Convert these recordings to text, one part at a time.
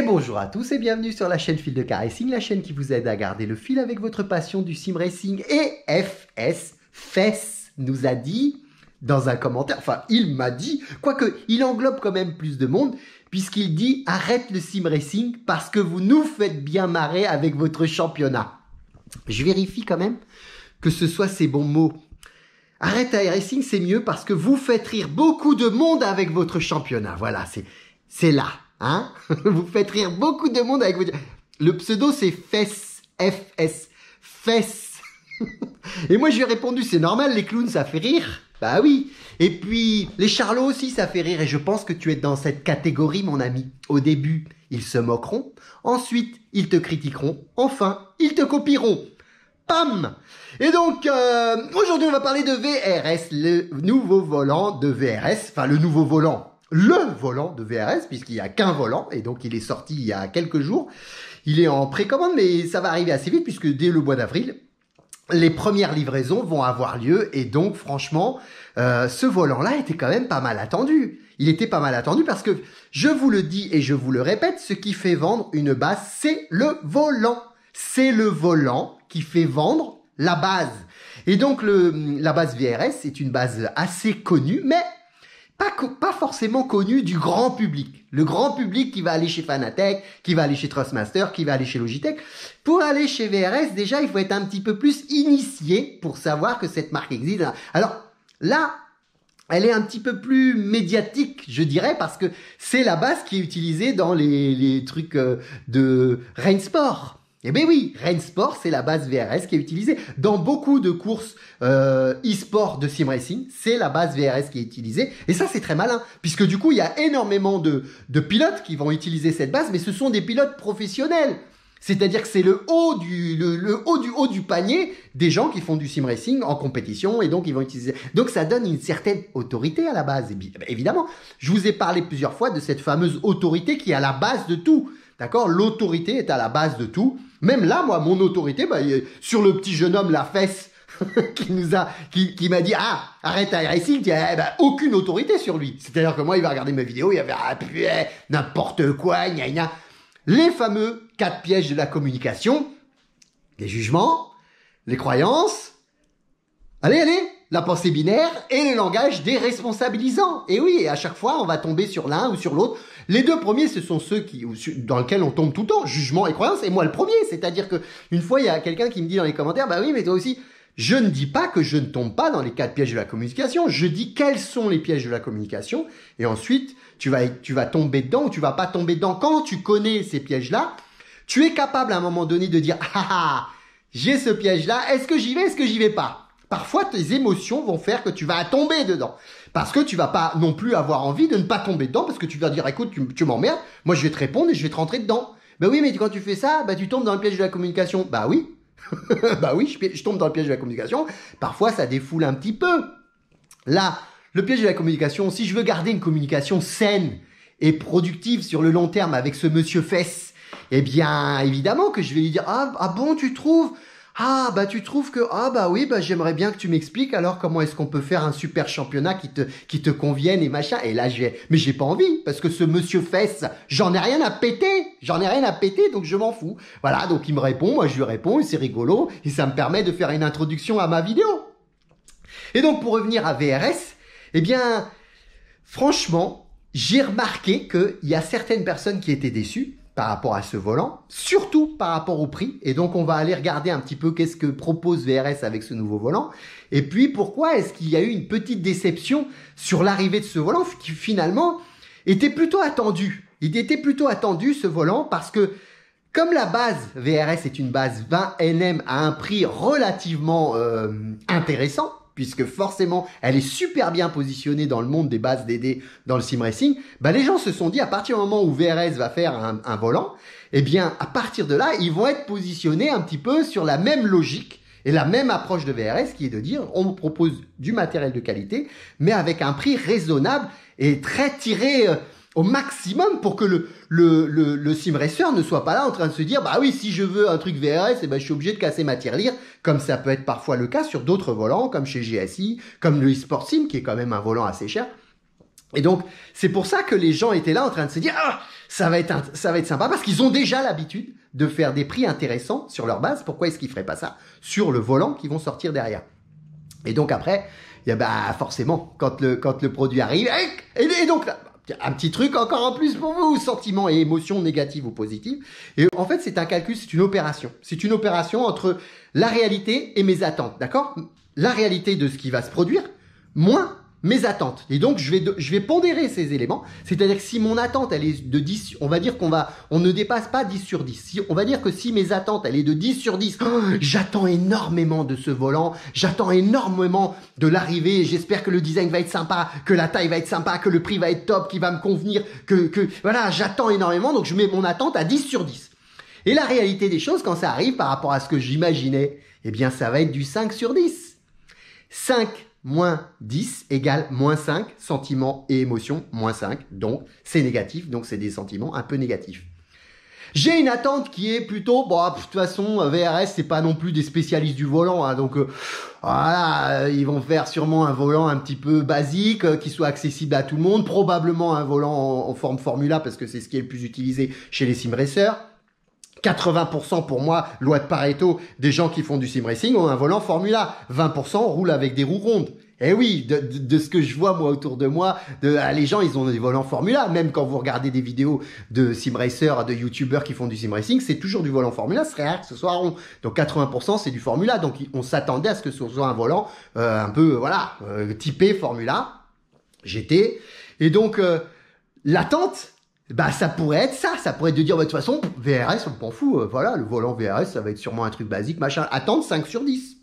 Et bonjour à tous et bienvenue sur la chaîne Fil de Car Racing, la chaîne qui vous aide à garder le fil avec votre passion du sim racing. Et FS Fess nous a dit dans un commentaire, enfin il m'a dit, quoique il englobe quand même plus de monde, puisqu'il dit arrête le sim racing parce que vous nous faites bien marrer avec votre championnat. Je vérifie quand même que ce soit ces bons mots. Arrête Racing, c'est mieux parce que vous faites rire beaucoup de monde avec votre championnat. Voilà, c'est, c'est là. Hein Vous faites rire beaucoup de monde avec vos... Le pseudo, c'est Fess. F-S. Fess. Et moi, je lui ai répondu, c'est normal, les clowns, ça fait rire. Bah oui. Et puis, les charlots aussi, ça fait rire. Et je pense que tu es dans cette catégorie, mon ami. Au début, ils se moqueront. Ensuite, ils te critiqueront. Enfin, ils te copieront. Pam Et donc, euh, aujourd'hui, on va parler de VRS, le nouveau volant de VRS. Enfin, le nouveau volant le volant de VRS, puisqu'il n'y a qu'un volant, et donc il est sorti il y a quelques jours. Il est en précommande, mais ça va arriver assez vite, puisque dès le mois d'avril, les premières livraisons vont avoir lieu, et donc franchement, euh, ce volant-là était quand même pas mal attendu. Il était pas mal attendu parce que, je vous le dis et je vous le répète, ce qui fait vendre une base, c'est le volant. C'est le volant qui fait vendre la base. Et donc la base VRS est une base assez connue, mais pas, pas forcément connu du grand public. Le grand public qui va aller chez Fanatec, qui va aller chez Trustmaster, qui va aller chez Logitech. Pour aller chez VRS, déjà, il faut être un petit peu plus initié pour savoir que cette marque existe. Alors là, elle est un petit peu plus médiatique, je dirais, parce que c'est la base qui est utilisée dans les, les trucs euh, de Rain Sport eh bien oui, Sport, c'est la base VRS qui est utilisée. Dans beaucoup de courses euh, e-sport de sim racing, c'est la base VRS qui est utilisée. Et ça, c'est très malin, puisque du coup, il y a énormément de, de pilotes qui vont utiliser cette base, mais ce sont des pilotes professionnels. C'est-à-dire que c'est le haut du le, haut du haut du panier des gens qui font du sim racing en compétition et donc ils vont utiliser. Donc ça donne une certaine autorité à la base. Eh ben, évidemment, je vous ai parlé plusieurs fois de cette fameuse autorité qui est à la base de tout. D'accord L'autorité est à la base de tout. Même là, moi, mon autorité, bah, sur le petit jeune homme, la fesse, qui nous a, qui, qui m'a dit ah arrête à racing, il eh ben, aucune autorité sur lui. C'est-à-dire que moi il va regarder mes vidéos, il va faire ah, n'importe quoi, gna gna. Les fameux quatre pièges de la communication, les jugements, les croyances. Allez allez, la pensée binaire et le langage déresponsabilisant. Et oui, à chaque fois, on va tomber sur l'un ou sur l'autre. Les deux premiers, ce sont ceux dans lesquels on tombe tout le temps, jugement et croyance. Et moi, le premier, c'est-à-dire que une fois, il y a quelqu'un qui me dit dans les commentaires, bah oui, mais toi aussi, je ne dis pas que je ne tombe pas dans les quatre pièges de la communication. Je dis quels sont les pièges de la communication. Et ensuite, tu vas, tomber dedans ou tu vas pas tomber dedans. Quand tu connais ces pièges-là, tu es capable à un moment donné de dire, ah, ah, ah j'ai ce piège-là. Est-ce que j'y vais? Est-ce que j'y vais pas? parfois tes émotions vont faire que tu vas tomber dedans. Parce que tu vas pas non plus avoir envie de ne pas tomber dedans, parce que tu vas dire, écoute, tu, tu m'emmerdes, moi je vais te répondre et je vais te rentrer dedans. Ben oui, mais quand tu fais ça, bah tu tombes dans le piège de la communication. Bah oui. bah oui, je, tombe dans le piège de la communication. Parfois, ça défoule un petit peu. Là, le piège de la communication, si je veux garder une communication saine et productive sur le long terme avec ce monsieur Fess, eh bien, évidemment que je vais lui dire ah, ah bon, tu trouves ah bah tu trouves que ah bah oui bah j'aimerais bien que tu m'expliques alors comment est-ce qu'on peut faire un super championnat qui te qui te convienne et machin et là j'ai mais j'ai pas envie parce que ce monsieur fesse, j'en ai rien à péter j'en ai rien à péter donc je m'en fous voilà donc il me répond moi je lui réponds et c'est rigolo et ça me permet de faire une introduction à ma vidéo et donc pour revenir à VRS eh bien franchement j'ai remarqué qu'il y a certaines personnes qui étaient déçues par rapport à ce volant, surtout par rapport au prix. Et donc, on va aller regarder un petit peu qu'est-ce que propose VRS avec ce nouveau volant. Et puis, pourquoi est-ce qu'il y a eu une petite déception sur l'arrivée de ce volant qui finalement était plutôt attendu. Il était plutôt attendu, ce volant, parce que comme la base VRS est une base 20 nm à un prix relativement euh, intéressant, puisque forcément elle est super bien positionnée dans le monde des bases DD dans le sim racing, bah les gens se sont dit à partir du moment où VRS va faire un, volant, eh bien à partir de là, ils vont être positionnés un petit peu sur la même logique et la même approche de VRS qui est de dire on propose du matériel de qualité mais avec un prix raisonnable et très tiré euh, au maximum pour que le, le, le, sim racer ne soit pas là en train de se dire bah oui si je veux un truc VRS et eh ben je suis obligé de casser ma lire comme ça peut être parfois le cas sur d'autres volants comme chez GSI comme le eSport Sim qui est quand même un volant assez cher et donc c'est pour ça que les gens étaient là en train de se dire ah ça va être ça va être sympa parce qu'ils ont déjà l'habitude de faire des prix intéressants sur leur base pourquoi est-ce qu'ils feraient pas ça sur le volant qui vont sortir derrière et donc après il y a bah forcément quand le quand le produit arrive et, et donc un petit truc encore en plus pour vous, sentiments et émotions négatives ou positives. Et en fait, c'est un calcul, c'est une opération. C'est une opération entre la réalité et mes attentes, d'accord La réalité de ce qui va se produire, moins mes attentes. Et donc, je vais, je vais pondérer ces éléments. C'est-à-dire que si mon attente, elle est de 10, on va dire qu'on va, on ne dépasse pas 10 sur 10. Si, on va dire que si mes attentes, elle est de 10 sur 10, j'attends énormément de ce volant, j'attends énormément de l'arrivée, j'espère que le design va être sympa, que la taille va être sympa, que le prix va être top, qu'il va me convenir, que, que, voilà, j'attends énormément, donc je mets mon attente à 10 sur 10. Et la réalité des choses, quand ça arrive par rapport à ce que j'imaginais, eh bien, ça va être du 5 sur 10. 5 moins 10 égale moins 5, sentiments et émotions, moins 5, donc c'est négatif, donc c'est des sentiments un peu négatifs. J'ai une attente qui est plutôt, bon, bah, de toute façon, VRS, c'est pas non plus des spécialistes du volant, hein. donc euh, voilà, euh, ils vont faire sûrement un volant un petit peu basique, euh, qui soit accessible à tout le monde, probablement un volant en, forme Formula, parce que c'est ce qui est le plus utilisé chez les sim 80% pour moi, loi de Pareto, des gens qui font du sim racing ont un volant Formula. 20% roulent avec des roues rondes. Eh oui, de, ce que je vois moi autour de moi, de, ah, les gens ils ont des volants Formula. Même quand vous regardez des vidéos de sim racers, de youtubeurs qui font du sim racing, c'est toujours du volant Formula. C'est rare que ce soit rond. Donc 80% c'est du Formula. Donc on s'attendait à ce que ce soit un volant euh, un peu voilà euh, typé Formula GT. Et donc euh, l'attente bah ça pourrait être ça, ça pourrait être de dire, bah, de toute façon, VRS, on s'en fout, euh, voilà, le volant VRS, ça va être sûrement un truc basique, machin, attendre 5 sur 10.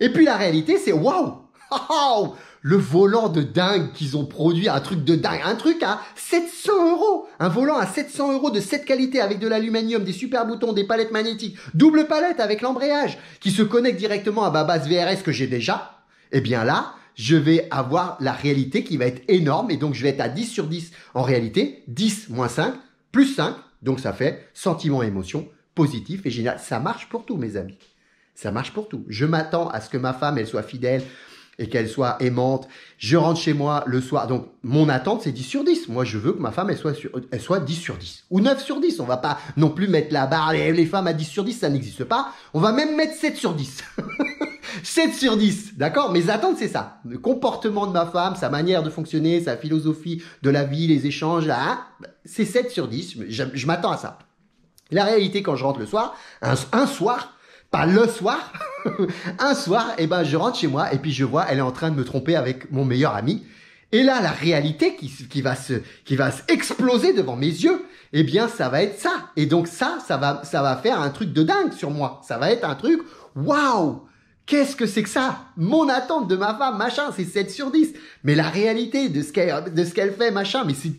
Et puis la réalité, c'est waouh wow le volant de dingue qu'ils ont produit, un truc de dingue, un truc à 700 euros, un volant à 700 euros de cette qualité avec de l'aluminium, des super boutons, des palettes magnétiques, double palette avec l'embrayage qui se connecte directement à ma base VRS que j'ai déjà. Eh bien là, je vais avoir la réalité qui va être énorme et donc je vais être à 10 sur 10. En réalité, 10 moins 5, plus 5, donc ça fait sentiment, émotion, positif et génial. Ça marche pour tout, mes amis. Ça marche pour tout. Je m'attends à ce que ma femme, elle soit fidèle et qu'elle soit aimante. Je rentre chez moi le soir. Donc, mon attente, c'est 10 sur 10. Moi, je veux que ma femme, elle soit, elle soit 10 sur 10. Ou 9 sur 10. On va pas non plus mettre la barre. Les femmes à 10 sur 10, ça n'existe pas. On va même mettre 7 sur 10. 7 sur 10, d'accord Mes attentes, c'est ça. Le comportement de ma femme, sa manière de fonctionner, sa philosophie de la vie, les échanges, là, hein, c'est 7 sur 10. Je, m'attends à ça. La réalité, quand je rentre le soir, un, soir, pas le soir, un soir, eh ben, je rentre chez moi et puis je vois, elle est en train de me tromper avec mon meilleur ami. Et là, la réalité qui, va se, qui va exploser devant mes yeux, eh bien, ça va être ça. Et donc ça, ça va, ça va faire un truc de dingue sur moi. Ça va être un truc, waouh! Qu'est-ce que c'est que ça Mon attente de ma femme, machin, c'est 7 sur 10. Mais la réalité de ce qu'elle, fait, machin, mais c'est,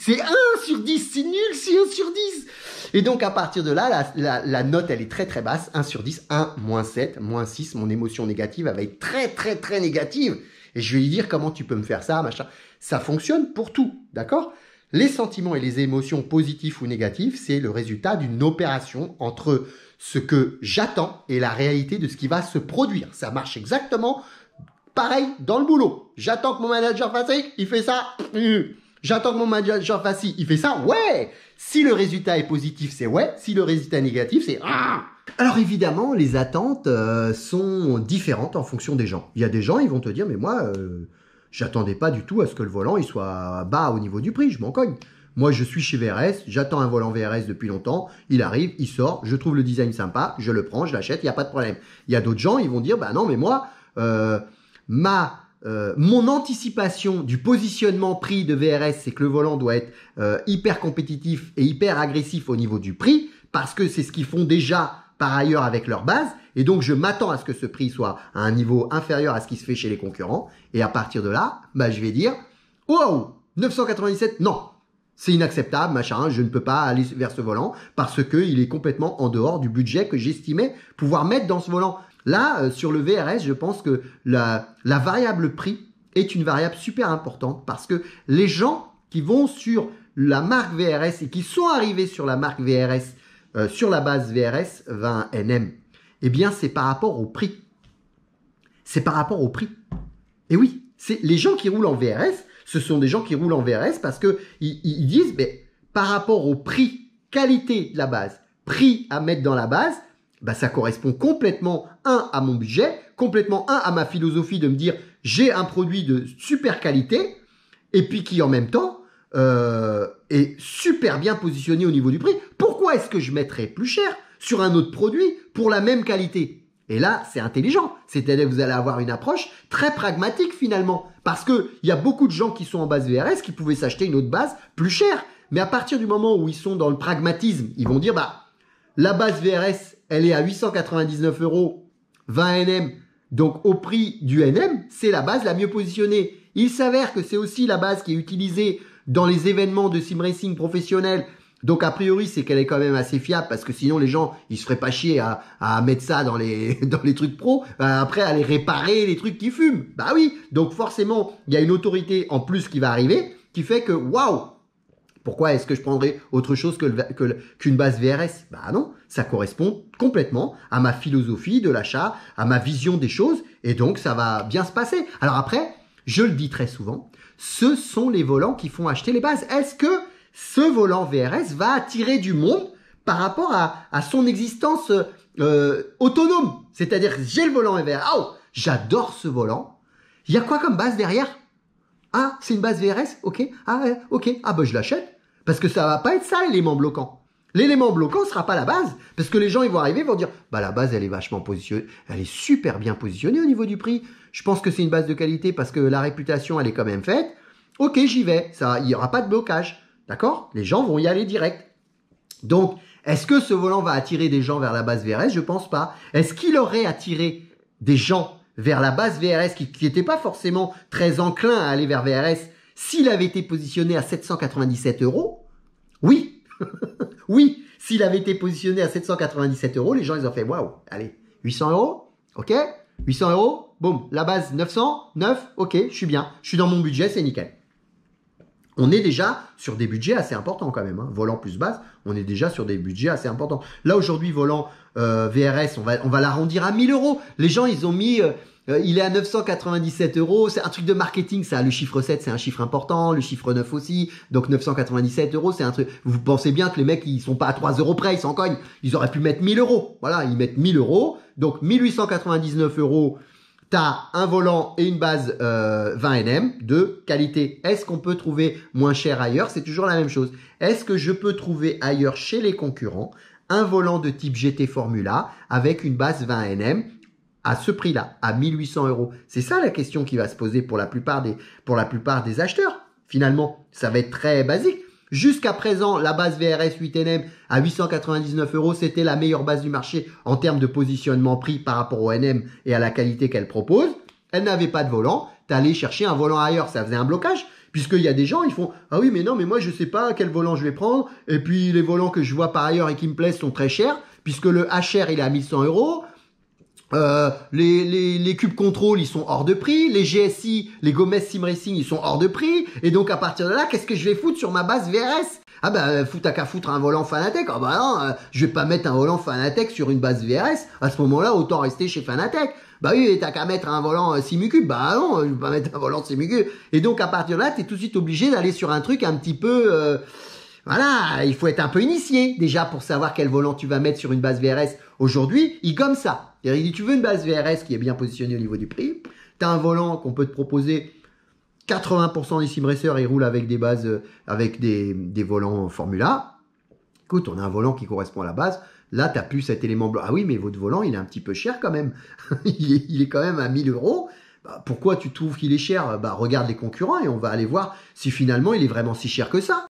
c'est 1 sur 10, c'est nul, c'est 1 sur 10. Et donc à partir de là, la, la, note, elle est très très basse, 1 sur 10, 1, moins 7, moins 6, mon émotion négative, elle va être très très très négative. Et je vais lui dire comment tu peux me faire ça, machin. Ça fonctionne pour tout, d'accord les sentiments et les émotions positifs ou négatifs, c'est le résultat d'une opération entre ce que j'attends et la réalité de ce qui va se produire. Ça marche exactement pareil dans le boulot. J'attends que mon manager fasse ça, il fait ça. J'attends que mon manager fasse ci, il fait ça. Ouais. Si le résultat est positif, c'est ouais. Si le résultat est négatif, c'est ah. Alors évidemment, les attentes euh, sont différentes en fonction des gens. Il y a des gens, ils vont te dire, mais moi, euh, J'attendais pas du tout à ce que le volant il soit bas au niveau du prix, je m'en cogne. Moi, je suis chez VRS, j'attends un volant VRS depuis longtemps, il arrive, il sort, je trouve le design sympa, je le prends, je l'achète, il n'y a pas de problème. Il y a d'autres gens, ils vont dire, bah non, mais moi, euh, ma, euh, mon anticipation du positionnement prix de VRS, c'est que le volant doit être euh, hyper compétitif et hyper agressif au niveau du prix, parce que c'est ce qu'ils font déjà par ailleurs avec leur base, et donc je m'attends à ce que ce prix soit à un niveau inférieur à ce qui se fait chez les concurrents, et à partir de là, bah, je vais dire, waouh 997, non, c'est inacceptable, machin, je ne peux pas aller vers ce volant, parce qu'il est complètement en dehors du budget que j'estimais pouvoir mettre dans ce volant. Là, euh, sur le VRS, je pense que la variable prix est une variable super importante, parce que les gens qui vont sur la marque VRS et qui sont arrivés sur la marque VRS euh, sur la base VRS 20 NM Eh bien, c'est par rapport au prix. C'est par rapport au prix. Et eh oui, c'est les gens qui roulent en VRS, ce sont des gens qui roulent en VRS parce que ils, disent, mais par rapport au prix, qualité de la base, prix à mettre dans la base, bah ça correspond complètement un à mon budget, complètement un à ma philosophie de me dire j'ai un produit de super qualité et puis qui en même temps euh, est super bien positionné au niveau du prix. Pourquoi est-ce que je mettrais plus cher sur un autre produit pour la même qualité Et là, c'est intelligent. C'est-à-dire que vous allez avoir une approche très pragmatique finalement. Parce qu'il il y a beaucoup de gens qui sont en base VRS qui pouvaient s'acheter une autre base plus chère. Mais à partir du moment où ils sont dans le pragmatisme, ils vont dire, bah, la base VRS, elle est à 899 euros, 20 NM. Donc, au prix du NM, c'est la base la mieux positionnée. Il s'avère que c'est aussi la base qui est utilisée dans les événements de sim racing professionnels. Donc a priori, c'est qu'elle est quand même assez fiable parce que sinon les gens, ils se feraient pas chier à, mettre ça dans les dans les trucs pro, euh, après à les réparer les trucs qui fument. Bah oui. Donc forcément, il y a une autorité en plus qui va arriver qui fait que waouh. Pourquoi est-ce que je prendrais autre chose que qu'une base VRS Bah non, ça correspond complètement à ma philosophie de l'achat, à ma vision des choses, et donc ça va bien se passer. Alors après, je le dis très souvent, ce sont les volants qui font acheter les bases. Est-ce que ce volant VRS va attirer du monde par rapport à, son existence euh, autonome. C'est-à-dire, j'ai le volant VRS. Ah, oh, j'adore ce volant. Il y a quoi comme base derrière Ah, c'est une base VRS Ok. Ah, ok. Ah, ben je l'achète. Parce que ça va pas être ça l'élément bloquant. L'élément bloquant sera pas la base, parce que les gens ils vont arriver, ils vont dire bah la base elle est vachement positionnée, elle est super bien positionnée au niveau du prix. Je pense que c'est une base de qualité parce que la réputation elle est quand même faite. Ok, j'y vais, ça, il y aura pas de blocage. D'accord Les gens vont y aller direct. Donc, est-ce que ce volant va attirer des gens vers la base VRS Je pense pas. Est-ce qu'il aurait attiré des gens vers la base VRS qui n'étaient pas forcément très enclins à aller vers VRS s'il avait été positionné à 797 euros Oui. oui. S'il avait été positionné à 797 euros, les gens, ils ont fait, waouh, allez, 800 euros, ok 800 euros, boum, la base 900, 9, ok, je suis bien, je suis dans mon budget, c'est nickel on est déjà sur des budgets assez importants quand même. Hein. Volant plus basse, on est déjà sur des budgets assez importants. Là aujourd'hui, volant euh, VRS, on va, on va l'arrondir à 1000 euros. Les gens, ils ont mis... Euh, euh, il est à 997 euros. C'est un truc de marketing, ça. Le chiffre 7, c'est un chiffre important. Le chiffre 9 aussi. Donc 997 euros, c'est un truc. Vous pensez bien que les mecs, ils sont pas à 3 euros près, ils s'en cognent. Ils auraient pu mettre 1000 euros. Voilà, ils mettent 1000 euros. Donc 1899 euros T'as un volant et une base 20 nm de qualité. Est-ce qu'on peut trouver moins cher ailleurs C'est toujours la même chose. Est-ce que je peux trouver ailleurs chez les concurrents un volant de type GT Formula avec une base 20 nm à ce prix-là, à 1800 euros C'est ça la question qui va se poser pour la plupart des, pour la plupart des acheteurs. Finalement, ça va être très basique. Jusqu'à présent, la base VRS 8NM à 899 euros, c'était la meilleure base du marché en termes de positionnement prix par rapport au NM et à la qualité qu'elle propose. Elle n'avait pas de volant. T'allais chercher un volant ailleurs, ça faisait un blocage. Puisqu'il y a des gens, ils font ah oui mais non mais moi je sais pas quel volant je vais prendre et puis les volants que je vois par ailleurs et qui me plaisent sont très chers puisque le HR il est à 1100 euros, euh, les, les, les cubes contrôle, ils sont hors de prix. Les GSI, les Gomez Sim Racing, ils sont hors de prix. Et donc, à partir de là, qu'est-ce que je vais foutre sur ma base VRS Ah bah, foutre à qu'à foutre un volant Fanatec. Ah bah non, euh, je vais pas mettre un volant Fanatec sur une base VRS. À ce moment-là, autant rester chez Fanatec. Bah oui, t'as qu'à mettre un volant euh, Simucube. Bah non, je vais pas mettre un volant Simucube. Et donc, à partir de là, t'es tout de suite obligé d'aller sur un truc un petit peu... Voilà, il faut être un peu initié déjà pour savoir quel volant tu vas mettre sur une base VRS. Aujourd'hui, il gomme ça. Il dit, tu veux une base VRS qui est bien positionnée au niveau du prix, tu as un volant qu'on peut te proposer 80% des sim ils roulent avec des bases, euh, avec des, des volants Formula. Écoute, on a un volant qui correspond à la base. Là, tu n'as plus cet élément blanc. Ah oui, mais votre volant, il est un petit peu cher quand même. il, est, quand même à 1000 euros. Bah, pourquoi tu trouves qu'il est cher Bah, regarde les concurrents et on va aller voir si finalement il est vraiment si cher que ça.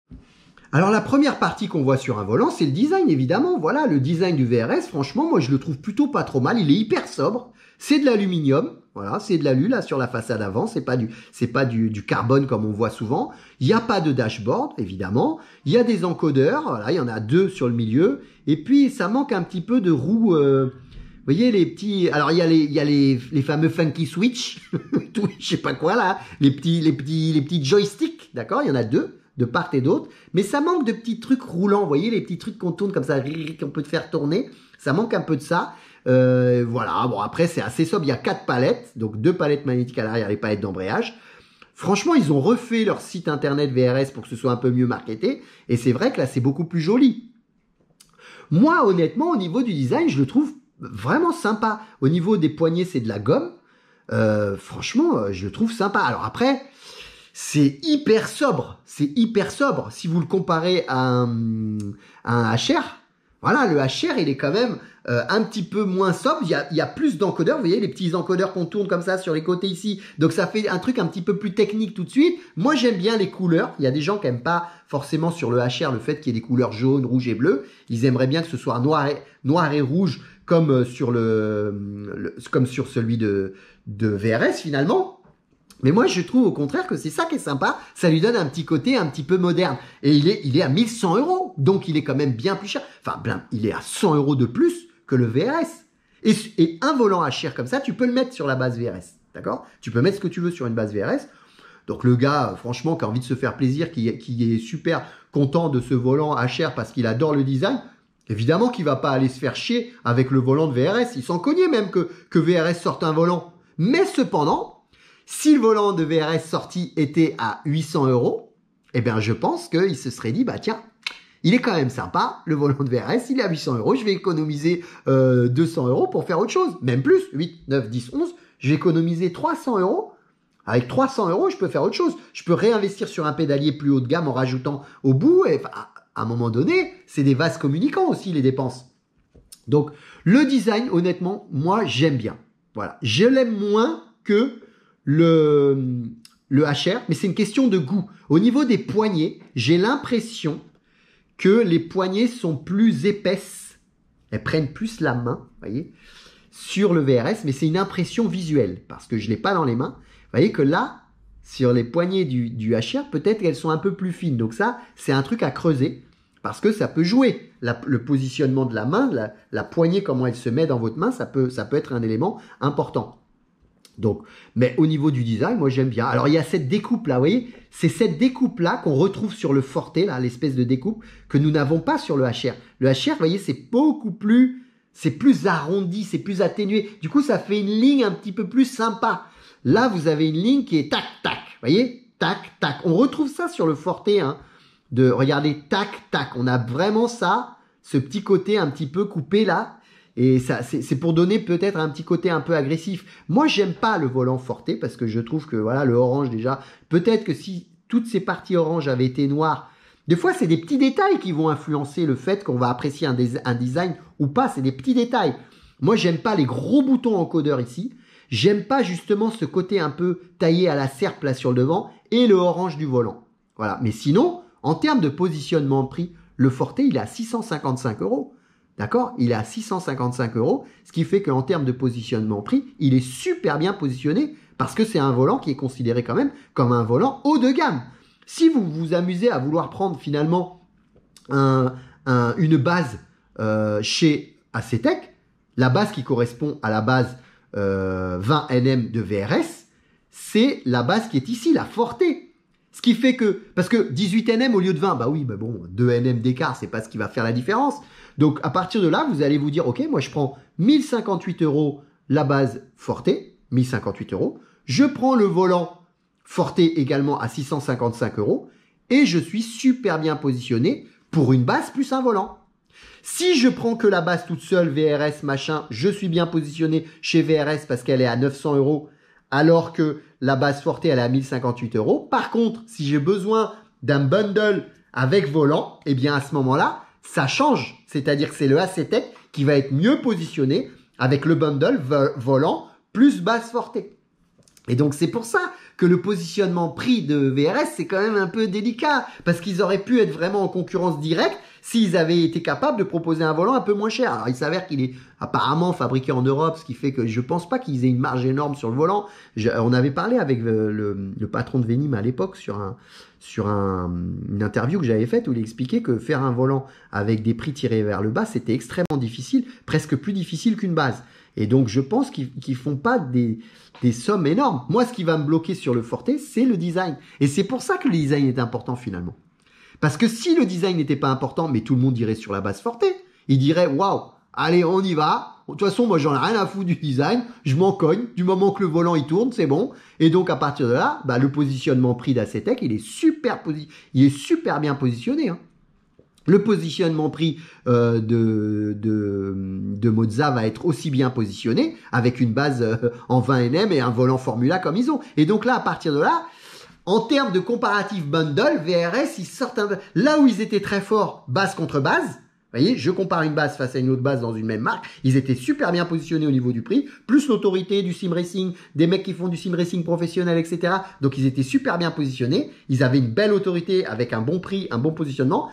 Alors la première partie qu'on voit sur un volant, c'est le design évidemment. Voilà, le design du VRS, franchement, moi je le trouve plutôt pas trop mal. Il est hyper sobre. C'est de l'aluminium, voilà, c'est de l'alu là sur la façade avant, c'est pas du c'est pas du, du, carbone comme on voit souvent. Il n'y a pas de dashboard évidemment, il y a des encodeurs, voilà, il y en a deux sur le milieu et puis ça manque un petit peu de roues euh, vous voyez les petits alors il y a les il y a les, fameux funky switch, tout je sais pas quoi là, les petits les petits les petits joysticks, d'accord Il y en a deux de part et d'autre. Mais ça manque de petits trucs roulants, vous voyez, les petits trucs qu'on tourne comme ça, qu'on peut te faire tourner. Ça manque un peu de ça. Euh, voilà, bon après c'est assez sobre, il y a quatre palettes, donc deux palettes magnétiques à l'arrière, les palettes d'embrayage. Franchement, ils ont refait leur site internet VRS pour que ce soit un peu mieux marketé, et c'est vrai que là c'est beaucoup plus joli. Moi, honnêtement, au niveau du design, je le trouve vraiment sympa. Au niveau des poignées, c'est de la gomme. Euh, franchement, euh, je le trouve sympa. Alors après, c'est hyper sobre, c'est hyper sobre. Si vous le comparez à un, HR, voilà, le HR, il est quand même euh, un petit peu moins sobre. Il y a, plus d'encodeurs. Vous voyez, les petits encodeurs qu'on tourne comme ça sur les côtés ici. Donc, ça fait un truc un petit peu plus technique tout de suite. Moi, j'aime bien les couleurs. Il y a des gens qui n'aiment pas forcément sur le HR le fait qu'il y ait des couleurs jaunes, rouge et bleues. Ils aimeraient bien que ce soit noir et, noir et rouge comme euh, sur, le comme sur celui de, de VRS finalement. Mais moi, je trouve au contraire que c'est ça qui est sympa. Ça lui donne un petit côté un petit peu moderne. Et il est, il est à 1100 euros. Donc, il est quand même bien plus cher. Enfin, il est à 100 euros de plus que le VRS. Et, un volant à chier comme ça, tu peux le mettre sur la base VRS. D'accord Tu peux mettre ce que tu veux sur une base VRS. Donc le gars, euh, franchement, qui a envie de se faire plaisir, qui, est super content de ce volant à cher parce qu'il adore le design, évidemment qu'il va pas aller se faire chier avec le volant de VRS. Il s'en cognait même que, que VRS sorte un volant. Mais cependant, si le volant de VRS sorti était à 800 euros, eh bien, je pense qu'il se serait dit, bah tiens, il est quand même sympa, le volant de VRS, il est à 800 euros, je vais économiser 200 euh, euros pour faire autre chose, même plus, 8, 9, 10, 11, vais économiser 300 euros. Avec 300 euros, je peux faire autre chose. Je peux réinvestir sur un pédalier plus haut de gamme en rajoutant au bout. Et, à un moment donné, c'est des vases communicants aussi, les dépenses. Donc, le design, honnêtement, moi, j'aime bien. Voilà. Je l'aime moins que le, le HR, mais c'est une question de goût. Au niveau des poignées, j'ai l'impression que les poignées sont plus épaisses. Elles prennent plus la main, voyez, sur le VRS, mais c'est une impression visuelle, parce que je ne l'ai pas dans les mains. Vous voyez que là, sur les poignées du, HR, peut-être qu'elles sont un peu plus fines. Donc ça, c'est un truc à creuser, parce que ça peut jouer. le positionnement de la main, la, la, poignée, comment elle se met dans votre main, ça peut, ça peut être un élément important. Donc, mais au niveau du design, moi j'aime bien. Alors il y a cette découpe là, vous voyez, c'est cette découpe là qu'on retrouve sur le Forte là, l'espèce de découpe que nous n'avons pas sur le HR. Le HR, vous voyez, c'est beaucoup plus, c'est plus arrondi, c'est plus atténué. Du coup, ça fait une ligne un petit peu plus sympa. Là, vous avez une ligne qui est tac tac, vous voyez, tac tac. On retrouve ça sur le Forte, hein, de regarder tac tac. On a vraiment ça, ce petit côté un petit peu coupé là et ça, c'est pour donner peut-être un petit côté un peu agressif. Moi, j'aime pas le volant forté parce que je trouve que voilà, le orange déjà. Peut-être que si toutes ces parties orange avaient été noires, des fois, c'est des petits détails qui vont influencer le fait qu'on va apprécier un, design ou pas. C'est des petits détails. Moi, j'aime pas les gros boutons encodeurs ici. J'aime pas justement ce côté un peu taillé à la serpe là sur le devant et le orange du volant. Voilà. Mais sinon, en termes de positionnement prix, le Forte, il est à 655 euros. D'accord Il est à 655 euros, ce qui fait qu'en termes de positionnement prix, il est super bien positionné parce que c'est un volant qui est considéré quand même comme un volant haut de gamme. Si vous vous amusez à vouloir prendre finalement une base euh, chez ACTEC, la base qui correspond à la base 20 euh, nm de VRS, c'est la base qui est ici, la Forte. Ce qui fait que, parce que 18 nm au lieu de 20, bah oui, bah bon, 2 nm d'écart, c'est pas ce qui va faire la différence. Donc à partir de là, vous allez vous dire, ok, moi je prends 1058 euros la base Forte, 1058 euros. Je prends le volant Forté également à 655 euros et je suis super bien positionné pour une base plus un volant. Si je prends que la base toute seule, VRS machin, je suis bien positionné chez VRS parce qu'elle est à 900 euros alors que la base Forte elle est à 1058 euros. Par contre, si j'ai besoin d'un bundle avec volant, eh bien à ce moment-là, ça change. C'est-à-dire que c'est le AC Tech qui va être mieux positionné avec le bundle volant plus basse forte. Et donc c'est pour ça que le positionnement prix de VRS c'est quand même un peu délicat parce qu'ils auraient pu être vraiment en concurrence directe s'ils avaient été capables de proposer un volant un peu moins cher. Alors il s'avère qu'il est apparemment fabriqué en Europe, ce qui fait que je ne pense pas qu'ils aient une marge énorme sur le volant. on avait parlé avec euh, le, patron de Venim à l'époque sur une interview que j'avais faite où il expliquait que faire un volant avec des prix tirés vers le bas, c'était extrêmement difficile, presque plus difficile qu'une base. Et donc, je pense qu'ils ne font pas des, des sommes énormes. Moi, ce qui va me bloquer sur le Forte, c'est le design. Et c'est pour ça que le design est important finalement. Parce que si le design n'était pas important, mais tout le monde irait sur la base Forte. Il dirait, waouh, allez, on y va. De toute façon, moi, j'en ai rien à foutre du design. Je m'en cogne. Du moment que le volant, il tourne, c'est bon. Et donc, à partir de là, bah, le positionnement prix d'Acetec, il est super posi il est super bien positionné. Hein. Le positionnement prix euh, de, de, de, Mozza va être aussi bien positionné avec une base euh, en 20 nm et un volant Formula comme ils ont. Et donc là, à partir de là, en termes de comparatif bundle, VRS, ils sortent là où ils étaient très forts, base contre base. Vous voyez, je compare une base face à une autre base dans une même marque. Ils étaient super bien positionnés au niveau du prix, plus l'autorité du sim racing, des mecs qui font du sim racing professionnel, etc. Donc ils étaient super bien positionnés. Ils avaient une belle autorité avec un bon prix, un bon positionnement.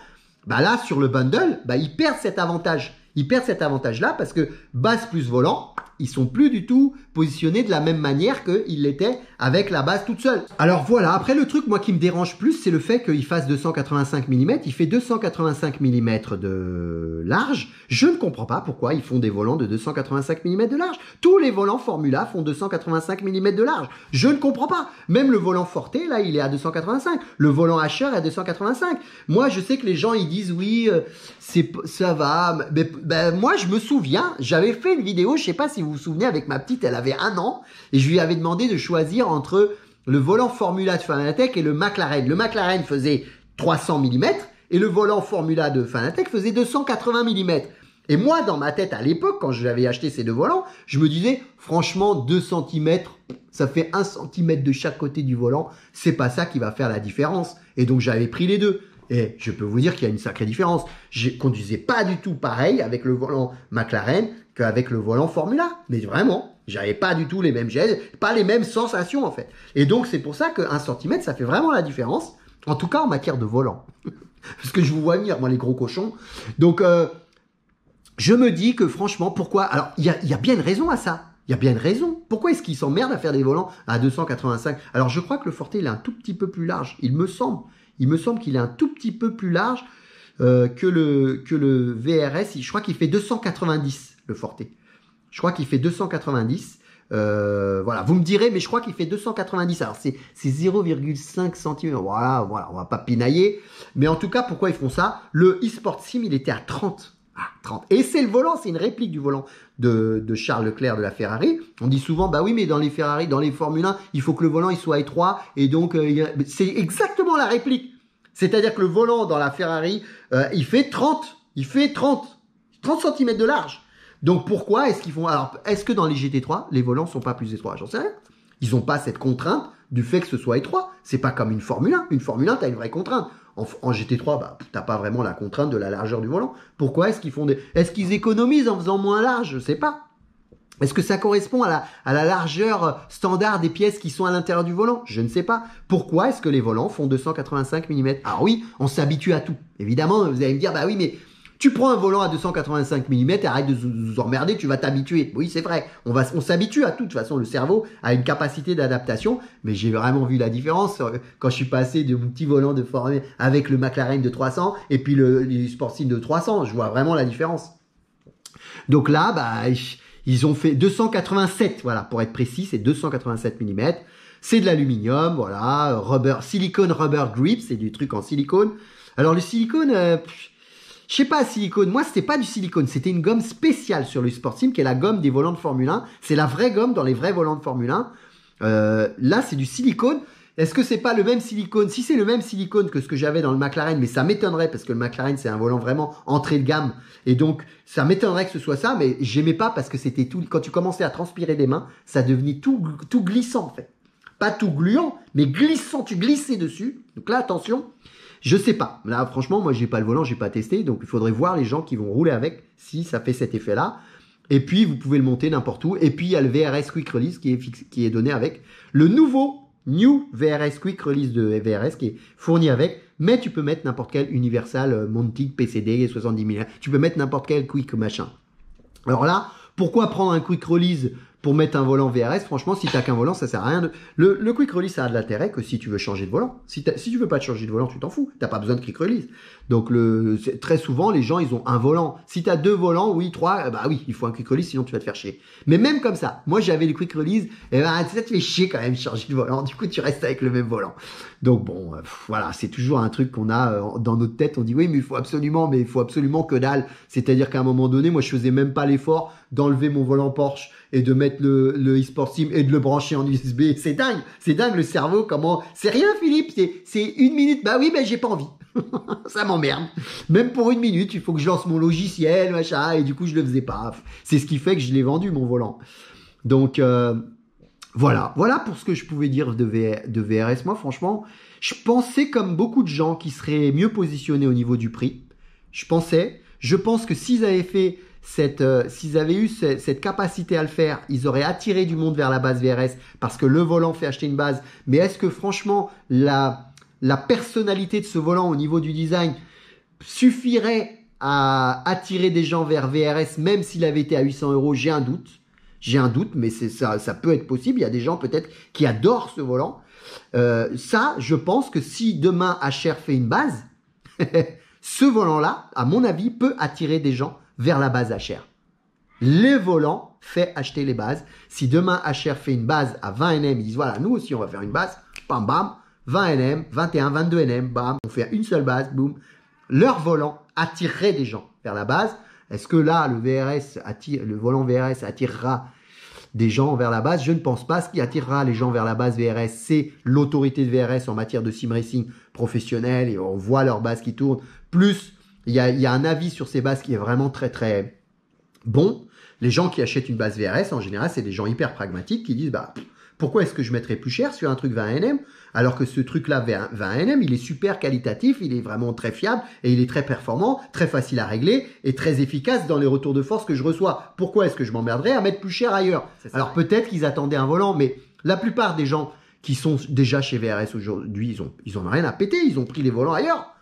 Bah là, sur le bundle, bah ils perdent cet avantage. Ils perdent cet avantage-là parce que base plus volant, ils sont plus du tout positionnés de la même manière qu'ils l'étaient avec la base toute seule. Alors voilà, après le truc moi qui me dérange plus, c'est le fait qu'il fasse 285 mm, il fait 285 mm de large. Je ne comprends pas pourquoi ils font des volants de 285 mm de large. Tous les volants Formula font 285 mm de large. Je ne comprends pas. Même le volant Forte, là, il est à 285. Le volant hacheur est à 285. Moi, je sais que les gens, ils disent oui, euh, c'est ça va. Mais ben, moi, je me souviens, j'avais fait une vidéo, je sais pas si vous vous vous souvenez, avec ma petite, elle avait un an et je lui avais demandé de choisir entre le volant Formula de Fanatec et le McLaren. Le McLaren faisait 300 mm et le volant Formula de Fanatec faisait 280 mm. Et moi, dans ma tête à l'époque, quand j'avais acheté ces deux volants, je me disais, franchement, 2 cm, ça fait 1 cm de chaque côté du volant, c'est pas ça qui va faire la différence. Et donc j'avais pris les deux. Et je peux vous dire qu'il y a une sacrée différence. Je conduisais pas du tout pareil avec le volant McLaren qu'avec le volant Formula. Mais vraiment, j'avais pas du tout les mêmes gestes, pas les mêmes sensations en fait. Et donc c'est pour ça qu'un centimètre, ça fait vraiment la différence. En tout cas en matière de volant. Parce que je vous vois venir, moi les gros cochons. Donc euh, je me dis que franchement, pourquoi Alors il y a, y a bien une raison à ça. Il y a bien une raison. Pourquoi est-ce qu'ils s'emmerdent à faire des volants à 285 Alors je crois que le Forte, il est un tout petit peu plus large, il me semble. Il me semble qu'il est un tout petit peu plus large euh, que, le, que le VRS. Je crois qu'il fait 290, le Forte. Je crois qu'il fait 290. Euh, voilà, vous me direz, mais je crois qu'il fait 290. Alors c'est 0,5 cm. Voilà, voilà, on va pas pinailler. Mais en tout cas, pourquoi ils font ça Le eSport Sim, il était à 30. 30. Ah, Et c'est le volant, c'est une réplique du volant de, Charles Leclerc de la Ferrari. On dit souvent, bah oui, mais dans les Ferrari, dans les Formule 1, il faut que le volant il soit étroit. Et donc, euh, c'est exactement la réplique. C'est-à-dire que le volant dans la Ferrari, euh, il fait 30. Il fait 30. 30 cm de large. Donc pourquoi est-ce qu'ils font... Alors, est-ce que dans les GT3, les volants sont pas plus étroits J'en sais rien. Ils n'ont pas cette contrainte du fait que ce soit étroit. C'est pas comme une Formule 1. Une Formule 1, tu as une vraie contrainte. En, GT3, tu bah, t'as pas vraiment la contrainte de la largeur du volant. Pourquoi est-ce qu'ils font des... Est-ce qu'ils économisent en faisant moins large Je sais pas. Est-ce que ça correspond à la, à la, largeur standard des pièces qui sont à l'intérieur du volant Je ne sais pas. Pourquoi est-ce que les volants font 285 mm Ah oui, on s'habitue à tout. Évidemment, vous allez me dire, bah oui, mais tu prends un volant à 285 mm et arrête de vous emmerder, tu vas t'habituer. Oui, c'est vrai. On va, on s'habitue à tout. De toute façon, le cerveau a une capacité d'adaptation. Mais j'ai vraiment vu la différence euh, quand je suis passé de mon petit volant de forme avec le McLaren de 300 et puis le, le de 300. Je vois vraiment la différence. Donc là, bah, ils ont fait 287. Voilà, pour être précis, c'est 287 mm. C'est de l'aluminium, voilà, rubber, silicone rubber grip, c'est du truc en silicone. Alors le silicone, euh, je sais pas, silicone. Moi, c'était pas du silicone. C'était une gomme spéciale sur le Sport Sim, qui est la gomme des volants de Formule 1. C'est la vraie gomme dans les vrais volants de Formule 1. Euh, là, c'est du silicone. Est-ce que c'est pas le même silicone Si c'est le même silicone que ce que j'avais dans le McLaren, mais ça m'étonnerait parce que le McLaren c'est un volant vraiment entrée de gamme et donc ça m'étonnerait que ce soit ça, mais j'aimais pas parce que c'était tout. Quand tu commençais à transpirer des mains, ça devenait tout tout glissant en fait, pas tout gluant, mais glissant. Tu glissais dessus. Donc là, attention. Je sais pas. Là, franchement, moi, je j'ai pas le volant, j'ai pas testé, donc il faudrait voir les gens qui vont rouler avec si ça fait cet effet-là. Et puis, vous pouvez le monter n'importe où. Et puis, il y a le VRS Quick Release qui est, qui est donné avec le nouveau New VRS Quick Release de VRS qui est fourni avec. Mais tu peux mettre n'importe quel Universal Montic, PCD 70 000. Tu peux mettre n'importe quel Quick machin. Alors là, pourquoi prendre un Quick Release pour mettre un volant VRS, franchement, si t'as qu'un volant, ça sert à rien de. Le, quick release, ça a de l'intérêt que si tu veux changer de volant. Si, tu veux pas changer de volant, tu t'en fous. T'as pas besoin de quick release. Donc très souvent, les gens, ils ont un volant. Si t'as deux volants, oui, trois, bah oui, il faut un quick release, sinon tu vas te faire chier. Mais même comme ça, moi j'avais le quick release, et eh ben ça te fait chier quand même changer de volant. Du coup, tu restes avec le même volant. Donc bon, euh, voilà, c'est toujours un truc qu'on a euh, dans notre tête. On dit oui, mais il faut absolument, mais il faut absolument que dalle. C'est-à-dire qu'à un moment donné, moi, je faisais même pas l'effort d'enlever mon volant Porsche et de mettre le, e-sport Sim et de le brancher en USB. C'est dingue, c'est dingue le cerveau, comment... C'est rien Philippe, c'est une minute. Bah oui, mais j'ai pas envie. ça m'emmerde. Même pour une minute, il faut que je lance mon logiciel, machin, et du coup je le faisais pas. C'est ce qui fait que je l'ai vendu, mon volant. Donc... Euh, voilà, voilà pour ce que je pouvais dire de, VR, de VRS. Moi, franchement, je pensais comme beaucoup de gens qui seraient mieux positionnés au niveau du prix. Je pensais, je pense que s'ils avaient fait cette, euh, s'ils avaient eu cette, capacité à le faire, ils auraient attiré du monde vers la base VRS parce que le volant fait acheter une base. Mais est-ce que franchement, la, personnalité de ce volant au niveau du design suffirait à attirer des gens vers VRS même s'il avait été à 800 euros J'ai un doute. J'ai un doute, mais ça, peut être possible. Il y a des gens peut-être qui adorent ce volant. Euh, ça, je pense que si demain HR fait une base, ce volant-là, à mon avis, peut attirer des gens vers la base HR. Les volants fait acheter les bases. Si demain HR fait une base à 20 NM, ils disent voilà, nous aussi on va faire une base, bam bam, 20 NM, 21, 22 NM, bam, on fait une seule base, boum. Leur volant attirerait des gens vers la base. Est-ce que là, le VRS attire, le volant VRS attirera des gens vers la base Je ne pense pas. Ce qui attirera les gens vers la base VRS, c'est l'autorité de VRS en matière de sim racing professionnel et on voit leur base qui tourne, plus il y a, un avis sur ces bases qui est vraiment très très bon. Les gens qui achètent une base VRS, en général, c'est des gens hyper pragmatiques qui disent bah pourquoi est-ce que je mettrais plus cher sur un truc 20 nm alors que ce truc-là 20 nm, il est super qualitatif, il est vraiment très fiable et il est très performant, très facile à régler et très efficace dans les retours de force que je reçois. Pourquoi est-ce que je m'emmerderais à mettre plus cher ailleurs Alors peut-être qu'ils attendaient un volant, mais la plupart des gens qui sont déjà chez VRS aujourd'hui, ils ont, ils ont rien à péter, ils ont pris les volants ailleurs.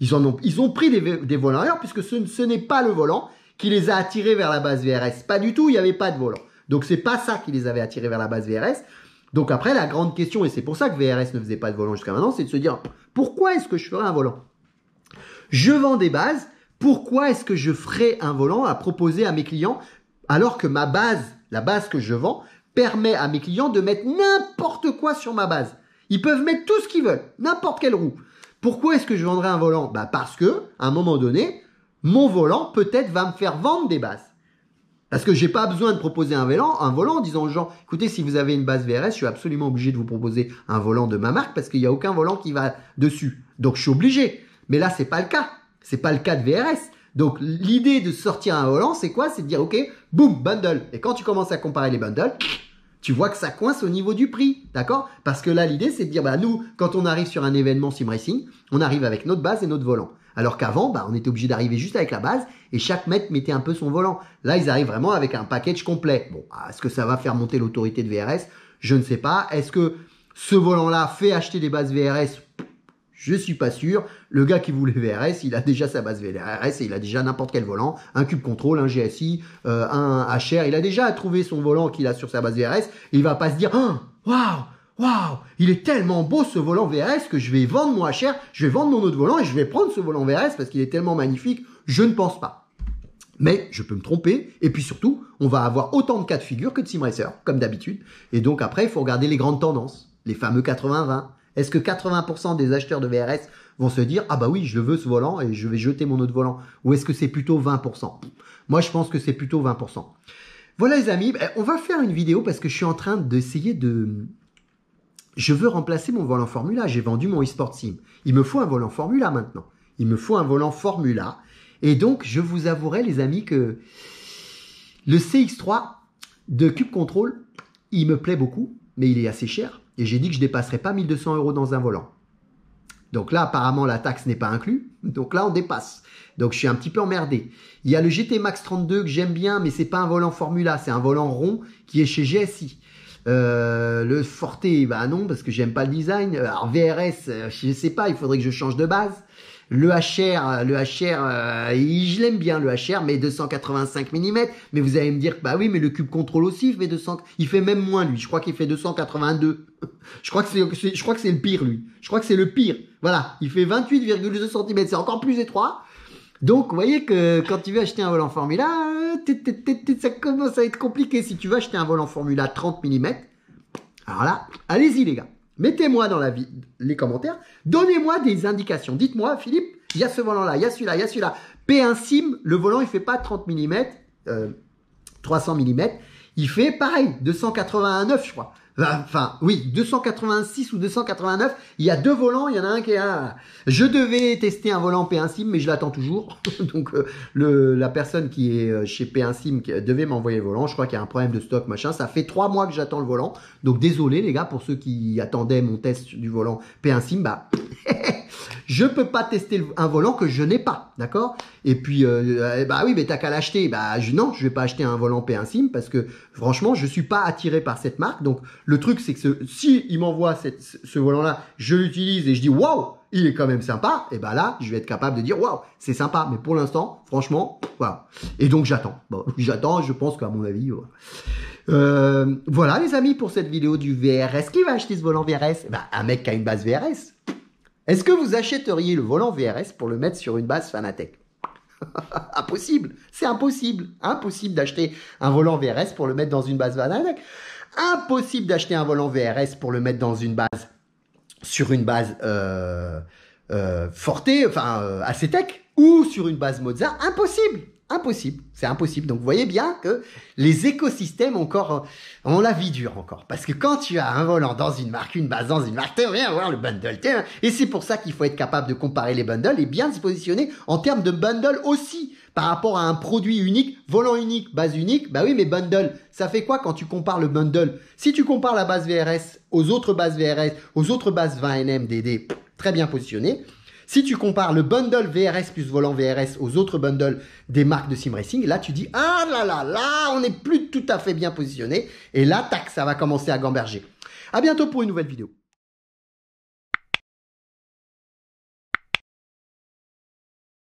Ils, ont, pris des, volants ailleurs puisque ce, n'est pas le volant qui les a attirés vers la base VRS. Pas du tout, il n'y avait pas de volant. Donc c'est pas ça qui les avait attirés vers la base VRS. Donc après, la grande question, et c'est pour ça que VRS ne faisait pas de volant jusqu'à maintenant, c'est de se dire, pourquoi est-ce que je ferais un volant Je vends des bases, pourquoi est-ce que je ferais un volant à proposer à mes clients alors que ma base, la base que je vends, permet à mes clients de mettre n'importe quoi sur ma base Ils peuvent mettre tout ce qu'ils veulent, n'importe quelle roue. Pourquoi est-ce que je vendrais un volant bah, Parce que, à un moment donné, mon volant peut-être va me faire vendre des bases. Parce que j'ai pas besoin de proposer un volant, un volant en disant aux gens, écoutez, si vous avez une base VRS, je suis absolument obligé de vous proposer un volant de ma marque parce qu'il n'y a aucun volant qui va dessus. Donc je suis obligé. Mais là, ce c'est pas le cas. C'est pas le cas de VRS. Donc l'idée de sortir un volant, c'est quoi C'est de dire, ok, boum, bundle. Et quand tu commences à comparer les bundles, tu vois que ça coince au niveau du prix, d'accord Parce que là, l'idée, c'est de dire, bah, nous, quand on arrive sur un événement sim racing, on arrive avec notre base et notre volant. Alors qu'avant, bah, on était obligé d'arriver juste avec la base et chaque maître mettait un peu son volant. Là, ils arrivent vraiment avec un package complet. Bon, bah, est-ce que ça va faire monter l'autorité de VRS Je ne sais pas. Est-ce que ce volant-là fait acheter des bases VRS je suis pas sûr. Le gars qui voulait VRS, il a déjà sa base VRS et il a déjà n'importe quel volant, un cube contrôle, un GSI, euh, un HR. Il a déjà trouvé son volant qu'il a sur sa base VRS. Il va pas se dire, hein, waouh, waouh, wow, il est tellement beau ce volant VRS que je vais vendre mon HR, je vais vendre mon autre volant et je vais prendre ce volant VRS parce qu'il est tellement magnifique. Je ne pense pas. Mais je peux me tromper. Et puis surtout, on va avoir autant de cas de figure que de sim comme d'habitude. Et donc après, il faut regarder les grandes tendances, les fameux 80-20 est-ce que 80% des acheteurs de VRS vont se dire ah bah oui je veux ce volant et je vais jeter mon autre volant ou est-ce que c'est plutôt 20% Moi je pense que c'est plutôt 20%. Voilà les amis, eh, on va faire une vidéo parce que je suis en train d'essayer de je veux remplacer mon volant Formula, j'ai vendu mon e-sport Sim. Il me faut un volant Formula maintenant. Il me faut un volant Formula et donc je vous avouerai les amis que le CX3 de Cube Control, il me plaît beaucoup mais il est assez cher. Et j'ai dit que je ne dépasserais pas 1200 euros dans un volant. Donc là, apparemment, la taxe n'est pas inclue. Donc là, on dépasse. Donc je suis un petit peu emmerdé. Il y a le GT Max 32 que j'aime bien, mais ce n'est pas un volant Formula, c'est un volant rond qui est chez GSI. Euh, le Forte, bah non, parce que j'aime pas le design. Alors VRS, euh, je sais pas, il faudrait que je change de base. Le HR, euh, le HR, euh, je l'aime bien le HR, mais 285 mm. Mais vous allez me dire, bah oui, mais le cube contrôle aussi il fait 200. Il fait même moins lui. Je crois qu'il fait 282. je crois que c'est, je crois que c'est le pire lui. Je crois que c'est le pire. Voilà, il fait 28,2 cm. C'est encore plus étroit. Donc, vous voyez que quand tu veux acheter un volant Formula, euh, ça commence à être compliqué. Si tu veux acheter un volant Formula 30 mm, alors là, allez-y les gars. Mettez-moi dans les commentaires. Donnez-moi des indications. Dites-moi, Philippe, il y a ce volant-là, il y a celui-là, il y a celui-là. P1 SIM, le volant, il ne fait pas 30 mm, 300 mm. Il fait pareil, 289, je crois. Enfin, oui, 286 ou 289. Il y a deux volants, il y en a un qui est Je devais tester un volant P1 Sim, mais je l'attends toujours. Donc, euh, le, la personne qui est euh, chez P1 Sim devait m'envoyer le volant. Je crois qu'il y a un problème de stock, machin. Ça fait trois mois que j'attends le volant. Donc, désolé, les gars, pour ceux qui attendaient mon test du volant P1 Sim, bah, Je peux pas tester un volant que je n'ai pas, d'accord Et puis, euh, euh, bah oui, mais t'as qu'à l'acheter. Bah je, non, je vais pas acheter un volant P1 Sim parce que franchement, je suis pas attiré par cette marque. Donc le truc, c'est que si il m'envoie ce, volant-là, je l'utilise et je dis waouh, il est quand même sympa. Et bah là, je vais être capable de dire waouh, c'est sympa. Mais pour l'instant, franchement, voilà. Et donc j'attends. Bon, j'attends. Je pense qu'à mon avis. Voilà. Euh, voilà les amis pour cette vidéo du VRS. Qui va acheter ce volant VRS bah, Un mec qui a une base VRS. Est-ce que vous achèteriez le volant VRS pour le mettre sur une base Fanatec Impossible, c'est impossible, impossible d'acheter un volant VRS pour le mettre dans une base Fanatec. Impossible d'acheter un volant VRS pour le mettre dans une base sur une base euh, euh Forte, enfin euh, assez ou sur une base Mozart. Impossible, impossible. C'est impossible. Donc, vous voyez bien que les écosystèmes encore euh, ont la vie dure encore. Parce que quand tu as un volant dans une marque, une base dans une marque, tu rien voir le bundle. Et c'est pour ça qu'il faut être capable de comparer les bundles et bien se positionner en termes de bundle aussi par rapport à un produit unique, volant unique, base unique. Bah oui, mais bundle, ça fait quoi quand tu compares le bundle Si tu compares la base VRS aux autres bases VRS, aux autres bases 20 DD, très bien positionnées, si tu compares le bundle VRS plus volant VRS aux autres bundles des marques de sim racing, là tu dis ah là là là, on n'est plus tout à fait bien positionné et là tac, ça va commencer à gamberger. À bientôt pour une nouvelle vidéo.